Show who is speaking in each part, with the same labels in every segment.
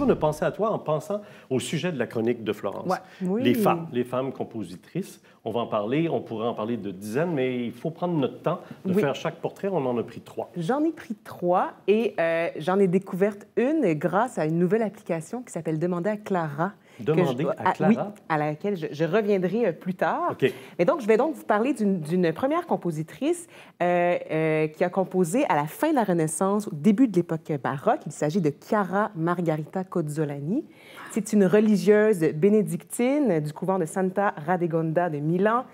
Speaker 1: On ne penser à toi en pensant au sujet de la chronique de Florence. Les femmes, les femmes compositrices. On va en parler, on pourrait en parler de dizaines, mais il faut prendre notre temps de faire chaque
Speaker 2: portrait. On en a pris trois. J'en ai pris trois et euh, j'en ai découverte une grâce à une nouvelle application qui s'appelle Demander à Clara à, Clara. à laquelle je, reviendrai euh, plus tard. Mais donc, je vais donc vous parler d'une première compositrice euh, euh, qui a composé à la fin de la Renaissance, au début de l'époque baroque. Il s'agit de Chiara Margarita Cozzolani. C'est une religieuse bénédictine du couvent de Santa Radegonda de Milan.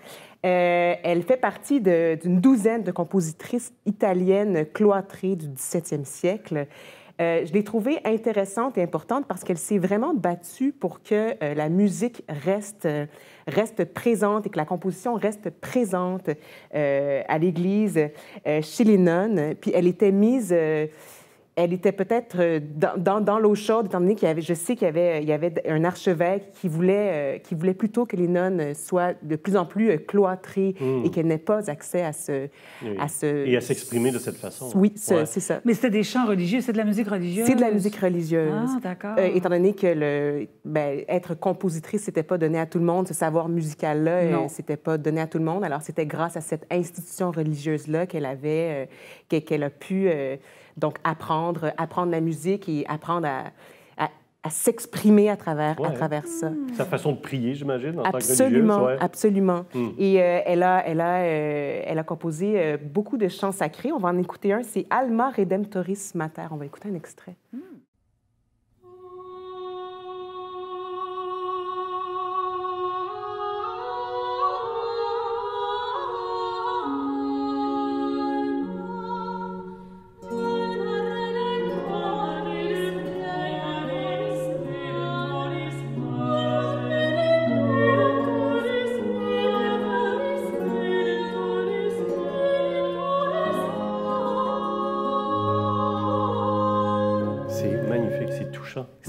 Speaker 2: elle fait partie d'une douzaine de compositrices italiennes cloîtrées du XVIIe siècle. Euh, je l'ai trouvée intéressante et importante parce qu'elle s'est vraiment battue pour que euh, la musique reste, euh, reste présente et que la composition reste présente à l'Église, chez les nonnes. Puis elle était mise elle était peut-être euh, dans, l'eau chaude, étant donné qu'il y avait, je sais qu'il y avait, il y avait un archevêque qui voulait, euh, qui voulait plutôt que les nonnes soient de plus en plus euh, cloîtrées et hmm. qu'elles n'aient pas accès à ce, à ce... Et à s'exprimer de
Speaker 1: cette façon. Oui, c'est
Speaker 2: ça. Mais c'était des chants religieux, c'est de la musique religieuse? C'est de la musique religieuse. Ah, d'accord. étant donné que le, ben, être compositrice, c'était pas donné à tout le monde, ce savoir musical-là, ce n'était pas donné à tout le monde. Alors, c'était grâce à cette institution religieuse-là qu'elle avait, qu'elle a pu donc, apprendre, apprendre la musique et apprendre à, s'exprimer à travers, à travers ça.
Speaker 1: Sa façon de prier, j'imagine, en absolument, tant que
Speaker 2: Absolument, Et elle, a, composé euh, beaucoup de chants sacrés. On va en écouter un, c'est Alma Redemptoris Mater. On va écouter un extrait. Hmm.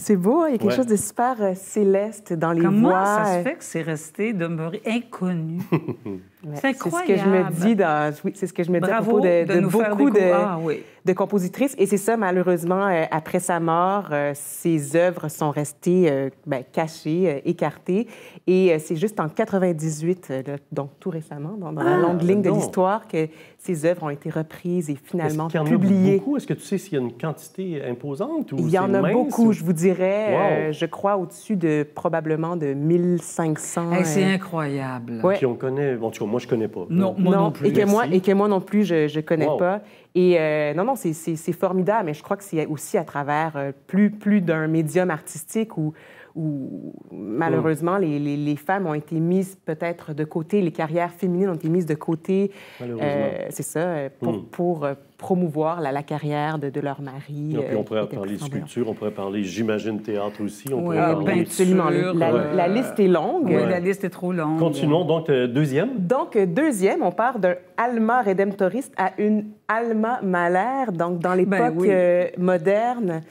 Speaker 2: C'est beau, hein? il y a quelque chose de super euh, céleste dans les Comment voix. Comment ça se euh. fait
Speaker 3: que c'est resté demeuré
Speaker 2: inconnu?
Speaker 3: C'est ce que je me dis
Speaker 2: oui, c'est ce que je à propos de, de, beaucoup ah, de, compositrices. Et c'est ça, malheureusement, euh, après sa mort, euh, ses œuvres sont restées euh, ben, cachées, écartées. Et c'est juste en 98, donc tout récemment, dans, la ah, longue ligne de l'histoire, que ses œuvres ont été reprises et finalement publiées. beaucoup? Est-ce que tu sais s'il y a une quantité imposante ou Il y en a beaucoup, je vous dirais. je crois au-dessus de probablement de 1500. c'est incroyable. on
Speaker 1: connaît, éventuellement moi, je connais pas. Non, non, Et que moi, et
Speaker 2: que moi non plus, je, ne connais pas. Et euh, non, non, c'est formidable, mais je crois que c'est aussi à travers euh, plus, plus d'un médium artistique où où malheureusement les, femmes ont été mises peut-être de côté, les carrières féminines ont été mises de côté. Euh, c'est ça, euh, pour, hmm. euh, promouvoir la, carrière de, leur mari. Et puis on pourrait parler de sculpture,
Speaker 1: on pourrait parler, j'imagine, théâtre aussi. On oui, parler ben, absolument. La, liste est longue. La liste est trop longue. Continuons donc deuxième.
Speaker 2: Donc deuxième, on part d'un Alma Redemptoriste à une Alma Mahler, donc dans ben l'époque moderne.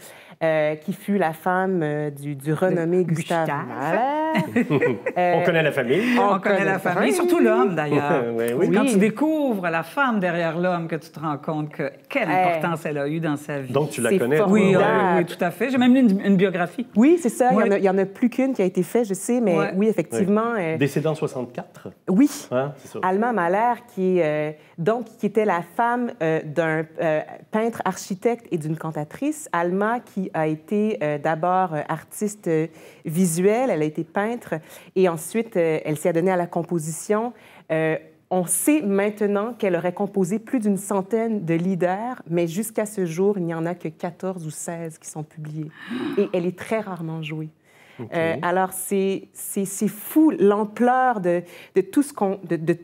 Speaker 2: Euh, qui fut la femme euh, du, du renommé Gustave, Gustave
Speaker 3: on connaît la famille. Euh, on, connaît, la famille, surtout l'homme d'ailleurs. Quand tu découvres la femme derrière l'homme, que tu te rends compte que quelle importance elle a eu dans sa vie. Donc tu la connais. Oui, oui, tout à fait. J'ai même lu une, biographie.
Speaker 2: Oui, c'est ça. Il y en, a plus qu'une qui a été faite, je sais, mais oui, effectivement. Euh...
Speaker 3: Décédée en
Speaker 1: 64. Oui. Hein? Ça.
Speaker 2: Mahler, qui, euh, donc, qui était la femme euh, d'un peintre architecte et d'une cantatrice. Alma qui a été d'abord artiste visuelle. Elle a été peintre et ensuite, euh, elle s'est adonnée à la composition. Euh, on sait maintenant qu'elle aurait composé plus d'une centaine de leaders, mais jusqu'à ce jour, il n'y en a que 14 ou 16 qui sont publiés. Et elle est très rarement jouée. Euh, alors, c'est fou l'ampleur de, de, tout ce qu'on de, de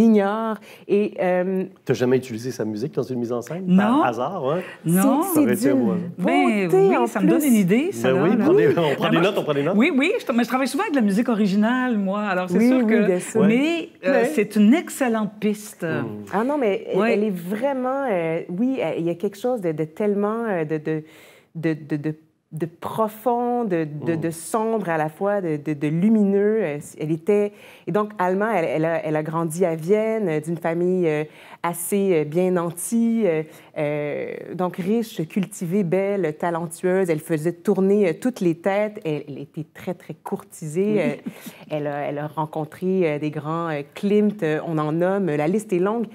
Speaker 2: ignore. Et n'as euh,
Speaker 1: jamais utilisé sa musique dans une mise en scène Non. Par hasard, hein? Non. C'est Mais hein. ben oui, ça me donne une idée. Ça, ben oui, on prend des notes, on prend des notes. Oui,
Speaker 3: oui, je, mais je travaille souvent avec de la musique originale, moi. Alors, c'est oui, sûr oui, que... Bien euh, Mais, c'est une excellente piste. Hmm.
Speaker 2: Ah non, mais elle est vraiment... oui, il y a quelque chose de, tellement... de de, de profond, mm. de, sombre à la fois, de, lumineux. Euh, elle était, et donc, Alma, elle, a, grandi à Vienne, euh, d'une famille euh, assez bien nantie, donc riche, cultivée, belle, talentueuse. Elle faisait tourner toutes les têtes. Elle, était très, très courtisée. Elle, a, elle, a, rencontré des grands Klimt, on en nomme, la liste est longue.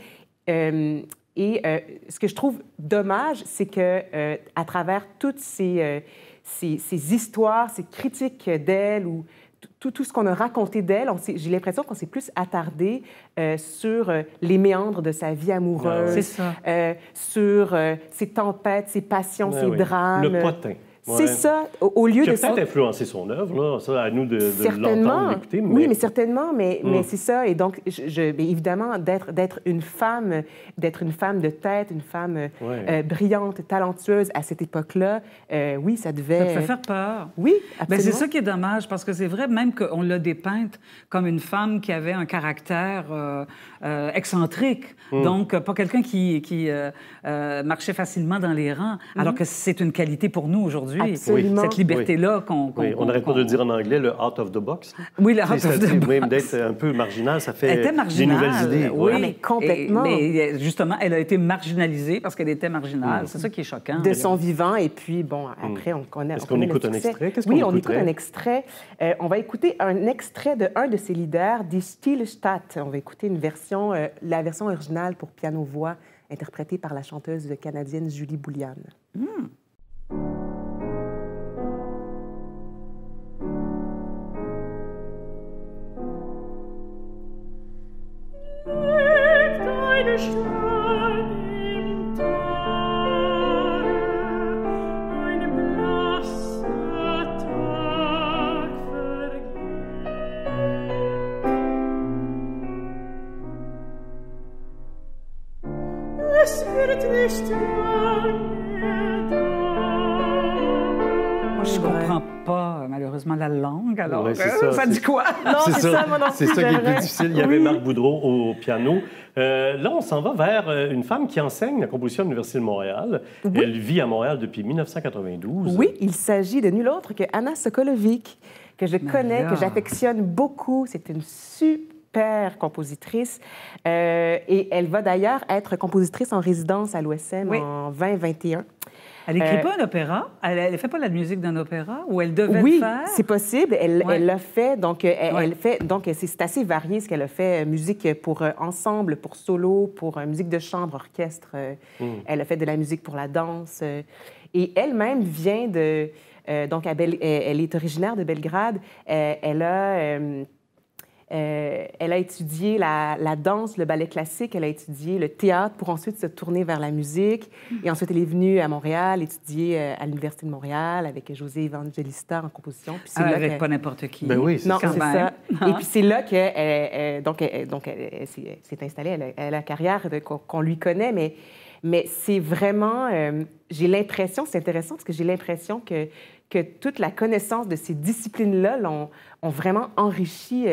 Speaker 2: et ce que je trouve dommage, c'est que à travers toutes ces ces, histoires, ces critiques d'elle ou tout, ce qu'on a raconté d'elle, j'ai l'impression qu'on s'est plus attardé euh, sur euh, les méandres de sa vie amoureuse, ah euh, sur ses tempêtes, ses passions, ses drames. Le potin. C'est ça, au, lieu de... Ça peut-être
Speaker 1: influencé son œuvre, ça, à nous de, de l'entendre, d'écouter.
Speaker 2: Oui, mais certainement, mais, hmm. mais c'est ça. Et donc, je, évidemment, d'être une femme, d'être une femme de tête, une femme euh, euh, brillante, talentueuse à cette époque-là, euh, oui, ça devait... Ça devait faire
Speaker 3: peur. Oui, absolument. c'est ça qui est dommage, parce que c'est vrai même qu'on l'a dépeinte comme une femme qui avait un caractère excentrique, hmm. donc pas quelqu'un qui, qui marchait facilement dans les rangs, hmm. alors que c'est une qualité pour nous aujourd'hui Absolument. Cette liberté-là qu'on. on
Speaker 1: n'arrête pas de dire en anglais, le out of the box. Oui, le out of the box. Même d'être un peu marginal, ça fait des nouvelles idées. Oui, ah, mais complètement. mais
Speaker 3: euh, justement, elle a été marginalisée parce qu'elle était marginale. Mm. C'est ça qui est choquant. De son
Speaker 2: vivant, et puis, bon, après, mm. on connaît. Est-ce qu'on écoute un extrait? Oui, on écoute un extrait. On va écouter un extrait de un de ses leaders, des Stilstadt. On va écouter une version, euh, la version originale pour piano-voix interprétée par la chanteuse canadienne Julie Bouliane. Mm.
Speaker 3: Je je comprends pas, malheureusement, la langue. Alors, ça, dit quoi? c'est ça, C'est ça, qui est
Speaker 1: plus difficile. Il y avait Marc Boudreau au piano. Euh, là, on s'en va vers euh, une femme qui enseigne la composition à l'Université de Montréal. Elle vit à Montréal depuis 1992.
Speaker 2: Oui, il s'agit de nul autre que Anna Sokolovic, que je connais, que j'affectionne beaucoup. C'est une super super compositrice. Euh, et elle va d'ailleurs être compositrice en résidence à l'OSM en 2021. Elle n'écrit euh, pas
Speaker 3: un opéra? Elle fait pas la musique d'un opéra?
Speaker 2: Ou elle devait oui, le faire? Oui, c'est possible. Elle l'a fait. Donc, euh, elle, c'est assez varié ce qu'elle a fait. Musique pour ensemble, pour solo, pour musique de chambre, orchestre. Hmm. Elle a fait de la musique pour la danse. et elle-même vient de... donc, elle, elle, est originaire de Belgrade. elle a euh, elle a étudié la, danse, le ballet classique, elle a étudié le théâtre pour ensuite se tourner vers la musique. Mhm. Et ensuite, elle est venue à Montréal étudier euh, à l'Université de Montréal avec José Evangelista en composition. avec pas ah, n'importe qui. Ben oui, c'est ça. Et ah. puis c'est là qu'elle euh, donc, elle, donc, s'est installée. Elle a, la carrière qu'on lui connaît, mais, mais c'est vraiment... j'ai l'impression, c'est intéressant parce que j'ai l'impression que que toute la connaissance de ces disciplines-là l'ont ont vraiment enrichi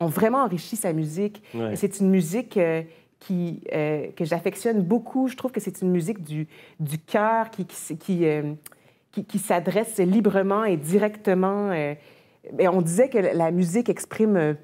Speaker 2: ont vraiment enrichi sa musique. C'est une musique euh, qui, euh, que j'affectionne beaucoup. Je trouve que c'est une musique du, du cœur qui, qui, euh, qui, s'adresse librement et directement. on disait que la musique exprime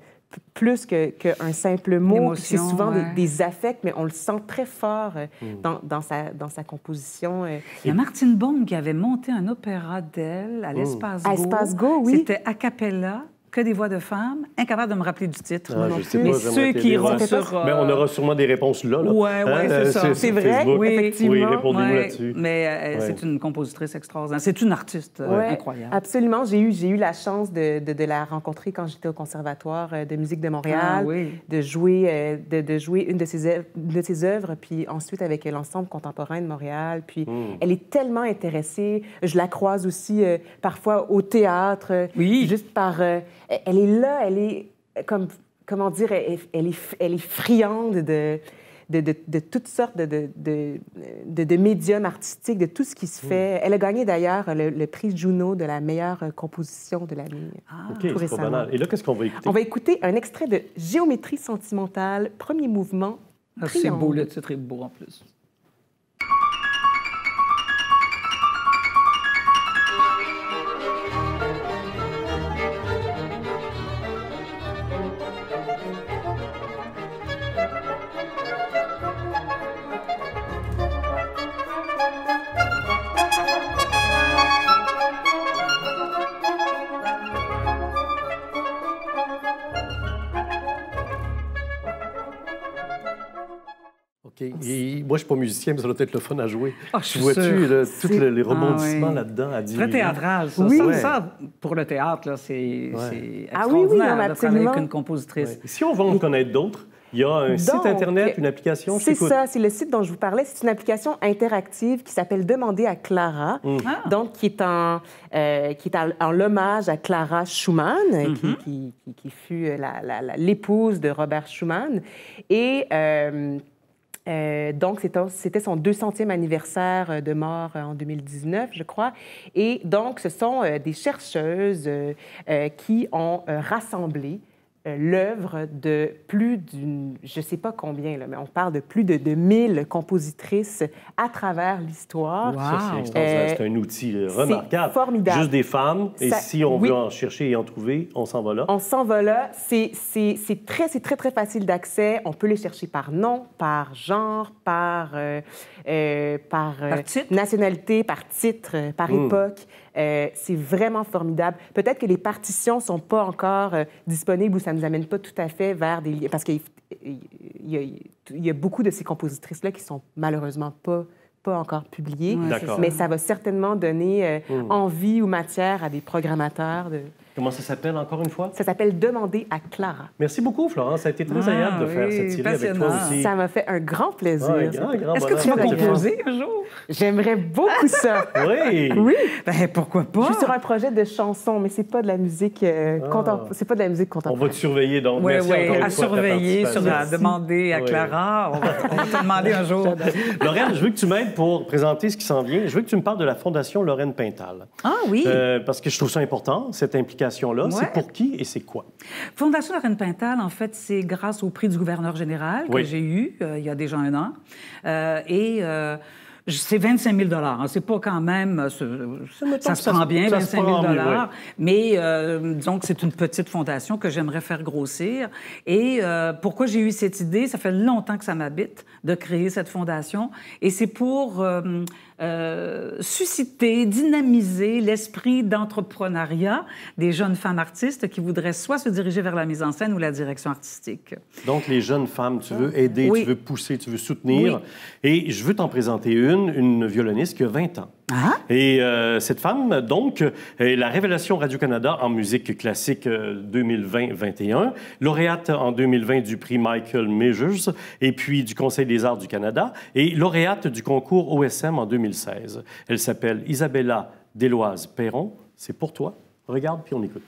Speaker 2: plus qu'un simple mot. C'est souvent des, affects, mais on le sent très fort hmm. dans, dans, sa, dans sa composition. Il y a Martine Baum qui avait monté un opéra d'elle à hmm.
Speaker 3: l'Espace Go. À Espace Go, oui. C'était a cappella des voix de femmes, incapable de me rappeler du titre. Ah, mais ceux qui Mais on
Speaker 1: aura euh, sûrement des réponses là. Hein, euh, oui, ouais, c'est ça. C'est vrai, oui,
Speaker 3: effectivement. répondez-nous là-dessus. Mais euh, c'est une compositrice extraordinaire. C'est une
Speaker 2: artiste incroyable. Absolument. J'ai eu, eu la chance de, la rencontrer quand j'étais au Conservatoire de musique de Montréal, ah, de, jouer, de, jouer une de ses, œuvres, de ses puis ensuite avec l'Ensemble contemporain de Montréal. Puis hmm. elle est tellement intéressée. Je la croise aussi parfois au théâtre, oui. juste par elle est là, elle est, comme, comment dire, elle, est, elle est friande de, de, toutes sortes de, de, médiums artistiques, de tout ce qui se mm. fait. Elle a gagné d'ailleurs le, prix Juno de la meilleure euh, composition de l'année. Euh, ah, ok, Pas
Speaker 1: Et là, qu'est-ce qu'on va écouter? On va
Speaker 2: écouter un extrait de Géométrie sentimentale, premier mouvement. Ah, c'est beau, le titre beau en plus.
Speaker 1: Moi, je suis pas musicien, mais ça doit être le fun à jouer. Ah, vois-tu tous les, rebondissements ah, là-dedans à dire. Très théâtral, ça. Oui. Ça,
Speaker 3: pour le théâtre, là, c'est
Speaker 1: ah,
Speaker 2: oui, oui, non, de travailler une
Speaker 3: compositrice. Si
Speaker 1: on veut en connaître d'autres, il y a un site Internet, euh, une application. C'est ça,
Speaker 2: c'est le site dont je vous parlais. C'est une application interactive qui s'appelle Demander à Clara, mm. ah. Donc, qui est en, euh, qui est en, l'hommage à Clara Schumann, qui, mm-hmm. qui, fut l'épouse de Robert Schumann. Et. Euh, euh, donc, c'était son 200e anniversaire euh, de mort euh, en 2019, je crois. Et donc, ce sont des chercheuses qui ont rassemblé euh, l'œuvre de plus d'une, je ne sais pas combien, mais on parle de plus de, 2000 1000 compositrices à travers l'histoire. Euh, c'est un
Speaker 1: outil remarquable. formidable. Juste des femmes, et si on veut en chercher et en trouver, on s'en va là.
Speaker 2: On s'en va là. C'est très, très, très facile d'accès. On peut les chercher par nom, par genre, par, euh, par, nationalité, par titre, par hmm. époque. Euh, c'est vraiment formidable. Peut-être que les partitions sont pas encore euh, disponibles ou ça nous amène pas tout à fait vers des... Parce qu'il y, a beaucoup de ces compositrices-là qui sont malheureusement pas pas encore publiées, mais ça va certainement donner euh, hmm. envie ou matière à des programmateurs de, Comment ça s'appelle encore une fois? Ça s'appelle Demander à Clara. Merci beaucoup, Florence. Ça a été très ah agréable de faire cette série avec toi aussi. Ça m'a fait un grand plaisir. Est-ce que tu vas composer un jour? J'aimerais beaucoup ça. oui. Oui. Ben, pourquoi pas? Je suis sur un projet de chanson, mais c'est pas de la musique euh, ah. C'est pas de la musique contemporaine. On
Speaker 3: va te surveiller donc. Oui, oui. à surveiller, sur, à demander à Clara. On va, te demander un jour. Lorraine, je
Speaker 1: veux que tu m'aides pour présenter ce qui s'en vient. Je veux que tu me parles de la Fondation Lorraine Pintal.
Speaker 3: Ah oui. Euh,
Speaker 1: parce que je trouve ça important, cette implication c'est pour qui et c'est quoi?
Speaker 3: Fondation La Reine Pintal, en fait, c'est grâce au prix du gouverneur général que j'ai eu euh, il y a déjà un an. Euh, et euh, c'est 25 000 hein. C'est pas quand même. Euh, ça, se prend bien, 25 000 Mais euh, disons que c'est une petite fondation que j'aimerais faire grossir. Et pourquoi j'ai eu cette idée? Ça fait longtemps que ça m'habite de créer cette fondation. Et c'est pour euh, susciter, dynamiser l'esprit d'entrepreneuriat des jeunes femmes artistes qui voudraient soit se diriger vers la mise en scène ou la direction artistique.
Speaker 1: Donc, les jeunes femmes, tu veux euh, aider, tu veux pousser, tu veux soutenir. Et je veux t'en présenter une, une violoniste qui a 20 ans ah? Et euh, cette femme, donc, est la révélation Radio-Canada en musique classique 2020-21, euh, lauréate en 2020 du prix Michael Measures et puis du Conseil des arts du Canada et lauréate du concours OSM en 2016. Elle s'appelle Isabella Deloise Perron. C'est pour
Speaker 3: toi. Regarde puis on écoute.